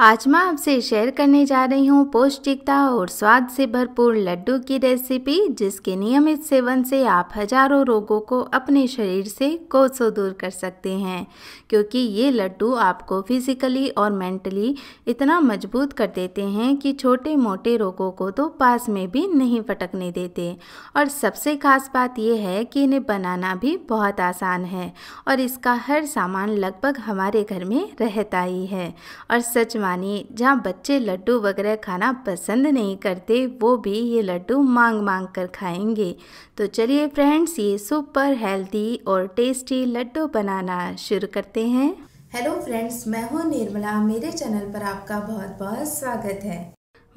आज मैं आपसे शेयर करने जा रही हूँ पौष्टिकता और स्वाद से भरपूर लड्डू की रेसिपी जिसके नियमित सेवन से आप हजारों रोगों को अपने शरीर से कोसों दूर कर सकते हैं क्योंकि ये लड्डू आपको फिजिकली और मेंटली इतना मजबूत कर देते हैं कि छोटे मोटे रोगों को तो पास में भी नहीं पटकने देते और सबसे खास बात यह है कि इन्हें बनाना भी बहुत आसान है और इसका हर सामान लगभग हमारे घर में रहता ही है और सच दीवाने जहाँ बच्चे लड्डू वगैरह खाना पसंद नहीं करते वो भी ये लड्डू मांग मांग कर खाएंगे तो चलिए फ्रेंड्स ये सुपर हेल्दी और टेस्टी लड्डू बनाना शुरू करते हैं हेलो फ्रेंड्स मैं हूँ निर्मला मेरे चैनल पर आपका बहुत बहुत स्वागत है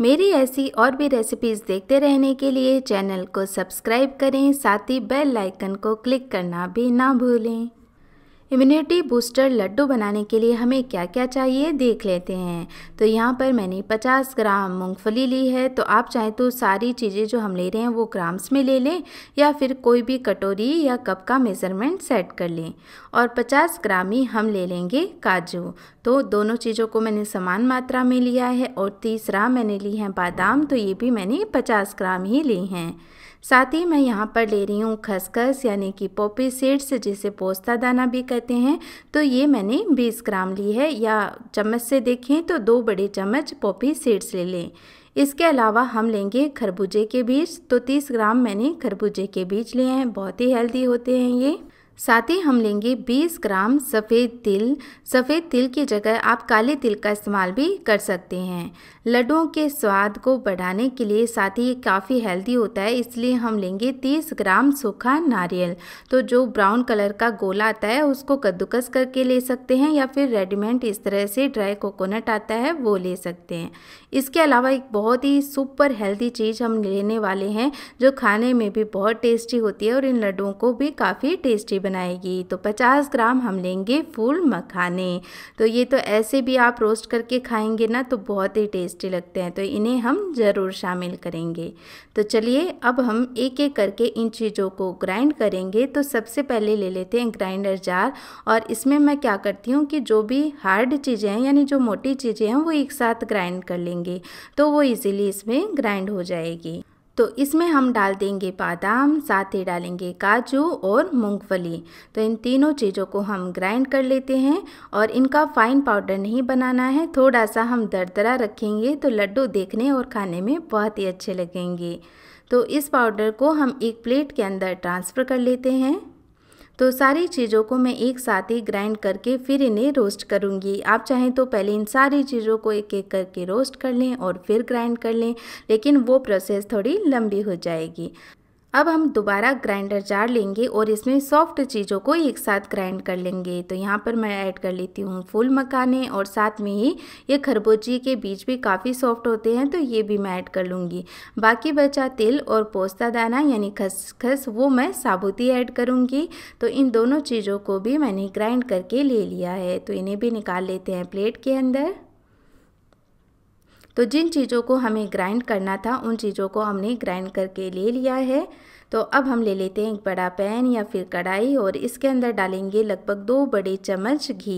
मेरी ऐसी और भी रेसिपीज़ देखते रहने के लिए चैनल को सब्सक्राइब करें साथ ही बेल आइकन को क्लिक करना भी ना भूलें इम्यूनिटी बूस्टर लड्डू बनाने के लिए हमें क्या क्या चाहिए देख लेते हैं तो यहाँ पर मैंने 50 ग्राम मूंगफली ली है तो आप चाहें तो सारी चीज़ें जो हम ले रहे हैं वो ग्राम्स में ले लें या फिर कोई भी कटोरी या कप का मेज़रमेंट सेट कर लें और 50 ग्राम ही हम ले लेंगे काजू तो दोनों चीज़ों को मैंने समान मात्रा में लिया है और तीसरा मैंने ली है बादाम तो ये भी मैंने पचास ग्राम ही ली हैं साथ ही मैं यहाँ पर ले रही हूँ खसखस यानी कि पोपी सीड्स जिसे पोस्ता दाना भी कहते हैं तो ये मैंने 20 ग्राम ली है या चम्मच से देखें तो दो बड़े चम्मच पोपी सीड्स ले लें इसके अलावा हम लेंगे खरबूजे के बीज तो 30 ग्राम मैंने खरबूजे के बीज लिए हैं बहुत ही हेल्दी होते हैं ये साथ ही हम लेंगे 20 ग्राम सफ़ेद तिल सफ़ेद तिल की जगह आप काले तिल का इस्तेमाल भी कर सकते हैं लड्डुओं के स्वाद को बढ़ाने के लिए साथ ही काफ़ी हेल्दी होता है इसलिए हम लेंगे 30 ग्राम सूखा नारियल तो जो ब्राउन कलर का गोला आता है उसको कद्दूकस करके ले सकते हैं या फिर रेडीमेड इस तरह से ड्राई कोकोनट आता है वो ले सकते हैं इसके अलावा एक बहुत ही सुपर हेल्दी चीज़ हम लेने वाले हैं जो खाने में भी बहुत टेस्टी होती है और इन लड्डुओं को भी काफ़ी टेस्टी बनाएगी तो पचास ग्राम हम लेंगे फूल मखाने तो ये तो ऐसे भी आप रोस्ट करके खाएंगे ना तो बहुत ही टेस्ट टेस्टी लगते हैं तो इन्हें हम ज़रूर शामिल करेंगे तो चलिए अब हम एक एक करके इन चीज़ों को ग्राइंड करेंगे तो सबसे पहले ले लेते हैं ग्राइंडर जार और इसमें मैं क्या करती हूँ कि जो भी हार्ड चीज़ें हैं यानी जो मोटी चीज़ें हैं वो एक साथ ग्राइंड कर लेंगे तो वो ईजिली इसमें ग्राइंड हो जाएगी तो इसमें हम डाल देंगे बादाम साथ ही डालेंगे काजू और मूंगफली तो इन तीनों चीज़ों को हम ग्राइंड कर लेते हैं और इनका फाइन पाउडर नहीं बनाना है थोड़ा सा हम दरदरा रखेंगे तो लड्डू देखने और खाने में बहुत ही अच्छे लगेंगे तो इस पाउडर को हम एक प्लेट के अंदर ट्रांसफ़र कर लेते हैं तो सारी चीज़ों को मैं एक साथ ही ग्राइंड करके फिर इन्हें रोस्ट करूँगी आप चाहें तो पहले इन सारी चीज़ों को एक एक करके रोस्ट कर लें और फिर ग्राइंड कर लें लेकिन वो प्रोसेस थोड़ी लंबी हो जाएगी अब हम दोबारा ग्राइंडर जार लेंगे और इसमें सॉफ्ट चीज़ों को एक साथ ग्राइंड कर लेंगे तो यहाँ पर मैं ऐड कर लेती हूँ फूल मखाने और साथ में ही ये खरबूजी के बीज भी काफ़ी सॉफ्ट होते हैं तो ये भी मैं ऐड कर लूँगी बाकी बचा तिल और पोस्ता दाना यानी खसखस वो मैं साबुती ऐड करूँगी तो इन दोनों चीज़ों को भी मैंने ग्राइंड करके ले लिया है तो इन्हें भी निकाल लेते हैं प्लेट के अंदर तो जिन चीज़ों को हमें ग्राइंड करना था उन चीज़ों को हमने ग्राइंड करके ले लिया है तो अब हम ले लेते हैं एक बड़ा पैन या फिर कढ़ाई और इसके अंदर डालेंगे लगभग दो बड़े चम्मच घी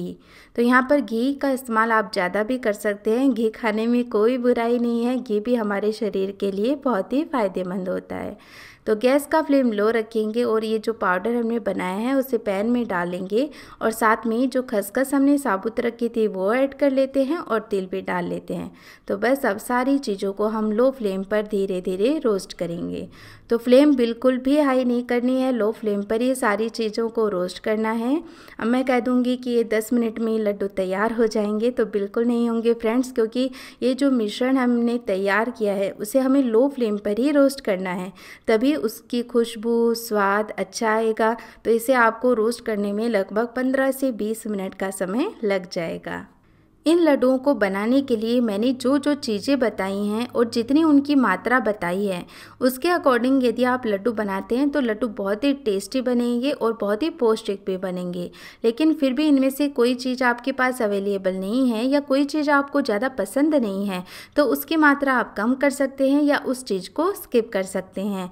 तो यहाँ पर घी का इस्तेमाल आप ज़्यादा भी कर सकते हैं घी खाने में कोई बुराई नहीं है घी भी हमारे शरीर के लिए बहुत ही फ़ायदेमंद होता है तो गैस का फ्लेम लो रखेंगे और ये जो पाउडर हमने बनाया है उसे पैन में डालेंगे और साथ में जो खसखस हमने साबुत रखी थी वो ऐड कर लेते हैं और तिल भी डाल लेते हैं तो बस अब सारी चीज़ों को हम लो फ्लेम पर धीरे धीरे रोस्ट करेंगे तो फ्लेम बिल्कुल भी हाई नहीं करनी है लो फ्लेम पर ही सारी चीज़ों को रोस्ट करना है अब मैं कह दूँगी कि ये 10 मिनट में लड्डू तैयार हो जाएंगे तो बिल्कुल नहीं होंगे फ्रेंड्स क्योंकि ये जो मिश्रण हमने तैयार किया है उसे हमें लो फ्लेम पर ही रोस्ट करना है तभी उसकी खुशबू स्वाद अच्छा आएगा तो इसे आपको रोस्ट करने में लगभग पंद्रह से बीस मिनट का समय लग जाएगा इन लड्डुओं को बनाने के लिए मैंने जो जो चीज़ें बताई हैं और जितनी उनकी मात्रा बताई है उसके अकॉर्डिंग यदि आप लड्डू बनाते हैं तो लड्डू बहुत ही टेस्टी बनेंगे और बहुत ही पौष्टिक भी बनेंगे लेकिन फिर भी इनमें से कोई चीज़ आपके पास अवेलेबल नहीं है या कोई चीज़ आपको ज़्यादा पसंद नहीं है तो उसकी मात्रा आप कम कर सकते हैं या उस चीज़ को स्किप कर सकते हैं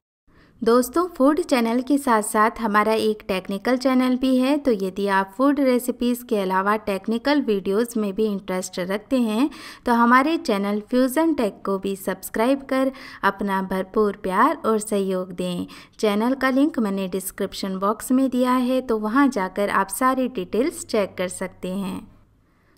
दोस्तों फूड चैनल के साथ साथ हमारा एक टेक्निकल चैनल भी है तो यदि आप फूड रेसिपीज़ के अलावा टेक्निकल वीडियोस में भी इंटरेस्ट रखते हैं तो हमारे चैनल फ्यूज़न टेक को भी सब्सक्राइब कर अपना भरपूर प्यार और सहयोग दें चैनल का लिंक मैंने डिस्क्रिप्शन बॉक्स में दिया है तो वहाँ जाकर आप सारी डिटेल्स चेक कर सकते हैं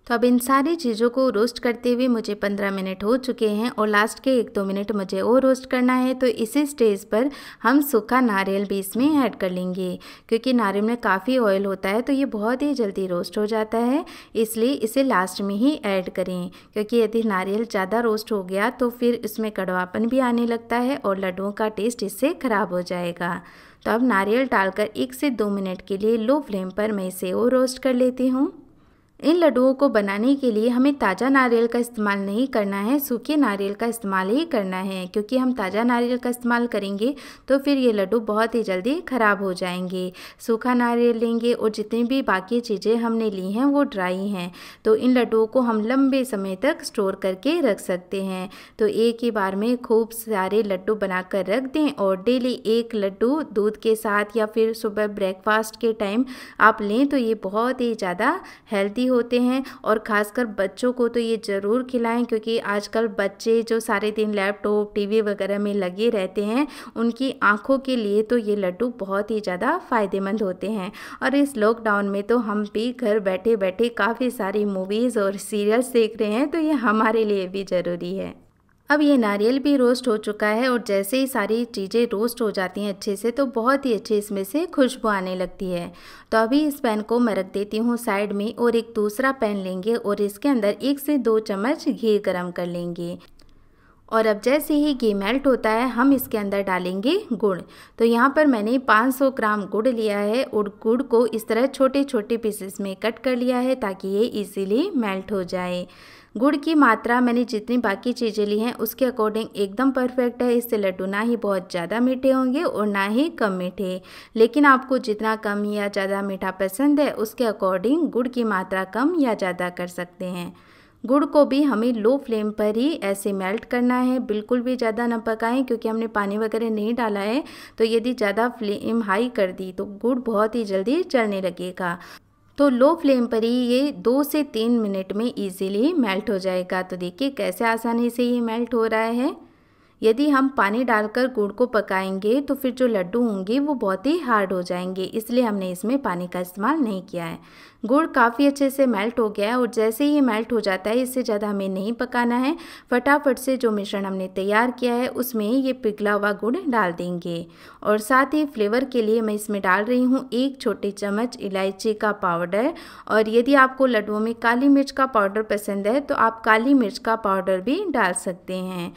तो अब इन सारी चीज़ों को रोस्ट करते हुए मुझे 15 मिनट हो चुके हैं और लास्ट के एक दो मिनट मुझे और रोस्ट करना है तो इसी स्टेज पर हम सूखा नारियल भी इसमें ऐड कर लेंगे क्योंकि नारियल में काफ़ी ऑयल होता है तो ये बहुत ही जल्दी रोस्ट हो जाता है इसलिए इसे लास्ट में ही ऐड करें क्योंकि यदि नारियल ज़्यादा रोस्ट हो गया तो फिर इसमें कड़वापन भी आने लगता है और लड्डुओं का टेस्ट इससे ख़राब हो जाएगा तो अब नारियल डालकर एक से दो मिनट के लिए लो फ्लेम पर मैं इसे और रोस्ट कर लेती हूँ इन लड्डुओं को बनाने के लिए हमें ताज़ा नारियल का इस्तेमाल नहीं करना है सूखे नारियल का इस्तेमाल ही करना है क्योंकि हम ताज़ा नारियल का इस्तेमाल करेंगे तो फिर ये लड्डू बहुत ही जल्दी ख़राब हो जाएंगे सूखा नारियल लेंगे और जितनी भी बाकी चीज़ें हमने ली हैं वो ड्राई हैं तो इन लड्डुओं को हम लंबे समय तक स्टोर करके रख सकते हैं तो एक ही बार में खूब सारे लड्डू बनाकर रख दें और डेली एक लड्डू दूध के साथ या फिर सुबह ब्रेकफास्ट के टाइम आप लें तो ये बहुत ही ज़्यादा हेल्दी हेल्दी होते हैं और ख़ासकर बच्चों को तो ये ज़रूर खिलाएं क्योंकि आजकल बच्चे जो सारे दिन लैपटॉप टीवी वगैरह में लगे रहते हैं उनकी आँखों के लिए तो ये लड्डू बहुत ही ज़्यादा फ़ायदेमंद होते हैं और इस लॉकडाउन में तो हम भी घर बैठे बैठे काफ़ी सारी मूवीज़ और सीरियल्स देख रहे हैं तो ये हमारे लिए भी ज़रूरी है अब ये नारियल भी रोस्ट हो चुका है और जैसे ही सारी चीज़ें रोस्ट हो जाती हैं अच्छे से तो बहुत ही अच्छे इसमें से खुशबू आने लगती है तो अभी इस पैन को मैं रख देती हूँ साइड में और एक दूसरा पैन लेंगे और इसके अंदर एक से दो चम्मच घी गरम कर लेंगे और अब जैसे ही घी मेल्ट होता है हम इसके अंदर डालेंगे गुड़ तो यहाँ पर मैंने 500 ग्राम गुड़ लिया है और गुड़ को इस तरह छोटे छोटे पीसेस में कट कर लिया है ताकि ये इजीली मेल्ट हो जाए गुड़ की मात्रा मैंने जितनी बाकी चीज़ें ली हैं उसके अकॉर्डिंग एकदम परफेक्ट है इससे लड्डू ना ही बहुत ज़्यादा मीठे होंगे और ना ही कम मीठे लेकिन आपको जितना कम या ज़्यादा मीठा पसंद है उसके अकॉर्डिंग गुड़ की मात्रा कम या ज़्यादा कर सकते हैं गुड़ को भी हमें लो फ्लेम पर ही ऐसे मेल्ट करना है बिल्कुल भी ज़्यादा न पकाएं क्योंकि हमने पानी वगैरह नहीं डाला है तो यदि ज़्यादा फ्लेम हाई कर दी तो गुड़ बहुत ही जल्दी चलने लगेगा तो लो फ्लेम पर ही ये दो से तीन मिनट में इजीली मेल्ट हो जाएगा तो देखिए कैसे आसानी से ये मेल्ट हो रहा है यदि हम पानी डालकर गुड़ को पकाएंगे तो फिर जो लड्डू होंगे वो बहुत ही हार्ड हो जाएंगे इसलिए हमने इसमें पानी का इस्तेमाल नहीं किया है गुड़ काफ़ी अच्छे से मेल्ट हो गया है और जैसे ही मेल्ट हो जाता है इससे ज़्यादा हमें नहीं पकाना है फटाफट से जो मिश्रण हमने तैयार किया है उसमें ये पिघला हुआ गुड़ डाल देंगे और साथ ही फ्लेवर के लिए मैं इसमें डाल रही हूँ एक छोटे चम्मच इलायची का पाउडर और यदि आपको लड्डुओं में काली मिर्च का पाउडर पसंद है तो आप काली मिर्च का पाउडर भी डाल सकते हैं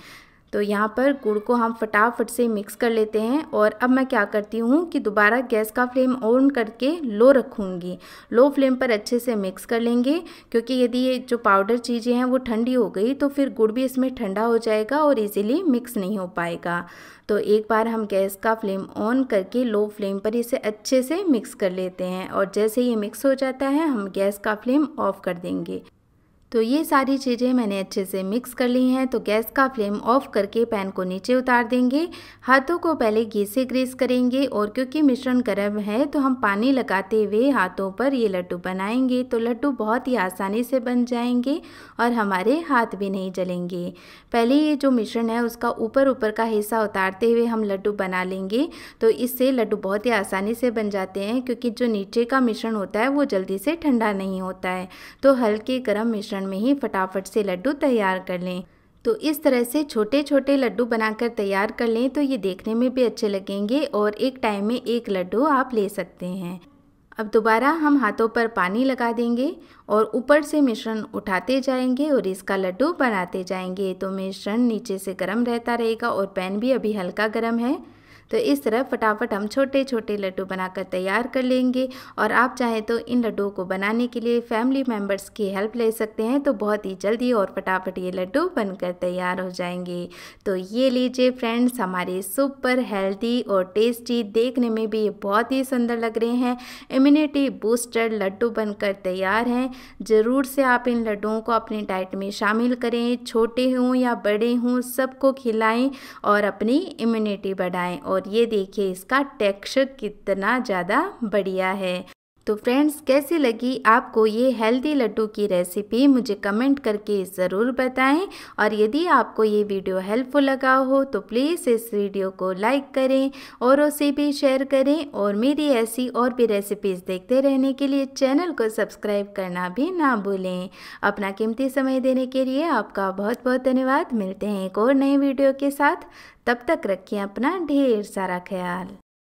तो यहाँ पर गुड़ को हम फटाफट से मिक्स कर लेते हैं और अब मैं क्या करती हूँ कि दोबारा गैस का फ्लेम ऑन करके लो रखूँगी लो फ्लेम पर अच्छे से मिक्स कर लेंगे क्योंकि यदि ये जो पाउडर चीज़ें हैं वो ठंडी हो गई तो फिर गुड़ भी इसमें ठंडा हो जाएगा और ईजिली मिक्स नहीं हो पाएगा तो एक बार हम गैस का फ्लेम ऑन करके लो फ्लेम पर इसे अच्छे से मिक्स कर लेते हैं और जैसे ये मिक्स हो जाता है हम गैस का फ्लेम ऑफ कर देंगे तो ये सारी चीज़ें मैंने अच्छे से मिक्स कर ली हैं तो गैस का फ्लेम ऑफ करके पैन को नीचे उतार देंगे हाथों को पहले घी से ग्रीस करेंगे और क्योंकि मिश्रण गर्म है तो हम पानी लगाते हुए हाथों पर ये लड्डू बनाएंगे तो लड्डू बहुत ही आसानी से बन जाएंगे और हमारे हाथ भी नहीं जलेंगे पहले ये जो मिश्रण है उसका ऊपर ऊपर का हिस्सा उतारते हुए हम लड्डू बना लेंगे तो इससे लड्डू बहुत ही आसानी से बन जाते हैं क्योंकि जो नीचे का मिश्रण होता है वो जल्दी से ठंडा नहीं होता है तो हल्के गर्म मिश्रण में ही फटाफट से लड्डू तैयार कर लें तो इस तरह से छोटे छोटे लड्डू बनाकर तैयार कर लें तो ये देखने में भी अच्छे लगेंगे और एक टाइम में एक लड्डू आप ले सकते हैं अब दोबारा हम हाथों पर पानी लगा देंगे और ऊपर से मिश्रण उठाते जाएंगे और इसका लड्डू बनाते जाएंगे तो मिश्रण नीचे से गर्म रहता रहेगा और पैन भी अभी हल्का गर्म है तो इस तरह फटाफट हम छोटे छोटे लड्डू बनाकर तैयार कर लेंगे और आप चाहें तो इन लड्डुओं को बनाने के लिए फैमिली मेम्बर्स की हेल्प ले सकते हैं तो बहुत ही जल्दी और फटाफट ये लड्डू बनकर तैयार हो जाएंगे तो ये लीजिए फ्रेंड्स हमारे सुपर हेल्दी और टेस्टी देखने में भी बहुत ही सुंदर लग रहे हैं इम्यूनिटी बूस्टर लड्डू बनकर तैयार हैं ज़रूर से आप इन लड्डुओं को अपनी डाइट में शामिल करें छोटे हों या बड़े हों सबको खिलाएं और अपनी इम्यूनिटी बढ़ाएं और और ये देखिए इसका टेक्सचर कितना ज़्यादा बढ़िया है तो फ्रेंड्स कैसी लगी आपको ये हेल्दी लड्डू की रेसिपी मुझे कमेंट करके ज़रूर बताएं और यदि आपको ये वीडियो हेल्पफुल लगा हो तो प्लीज़ इस वीडियो को लाइक करें और उसे भी शेयर करें और मेरी ऐसी और भी रेसिपीज़ देखते रहने के लिए चैनल को सब्सक्राइब करना भी ना भूलें अपना कीमती समय देने के लिए आपका बहुत बहुत धन्यवाद मिलते हैं एक और नए वीडियो के साथ तब तक रखें अपना ढेर सारा ख्याल